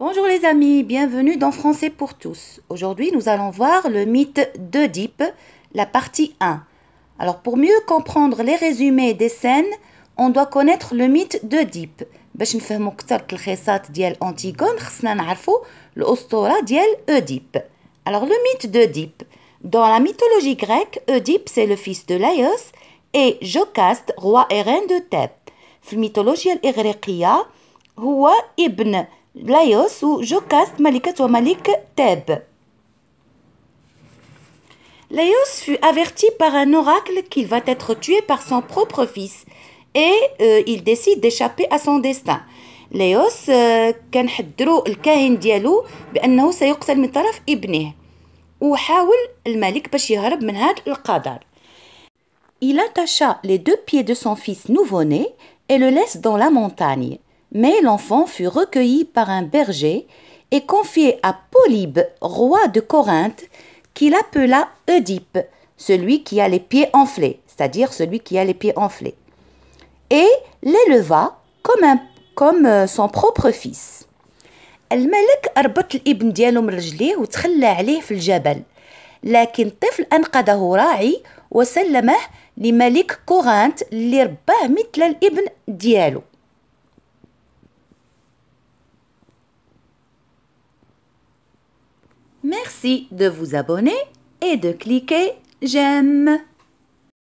Bonjour les amis, bienvenue dans Français pour tous. Aujourd'hui, nous allons voir le mythe d'Oedipe, la partie 1. Alors pour mieux comprendre les résumés des scènes, on doit connaître le mythe d'Oedipe. باش Alors le mythe d'Oedipe. Dans la mythologie grecque, Oedipe c'est le fils de Laios et Jocaste, roi et reine de Thèbes. في الميثولوجيا هو ابن Léos ou Jocaste, fut averti par un oracle qu'il va être tué par son propre fils et euh, il décide d'échapper à son destin. Léos كنحذروا الكاهن ديالو بانه سيقتل من طرف ابنه وحاول الملك باش يهرب من هذا القدر Il attacha les deux pieds de son fils nouveau-né et le laisse dans la montagne. Mais l'enfant fut recueilli par un berger et confié à Polybe, roi de Corinthe, qu'il appela Oedipe, celui qui a les pieds enflés, c'est-à-dire celui qui a les pieds enflés, et l'éleva comme, comme euh, son propre fils. الملك ربط الابن ديالو من رجليه وتخلى عليه في الجبل لكن الطفل أنقذه راعي وسلمه لملك كورانت اللي رباه مثل الابن ديالو Merci de vous abonner et de cliquer j'aime.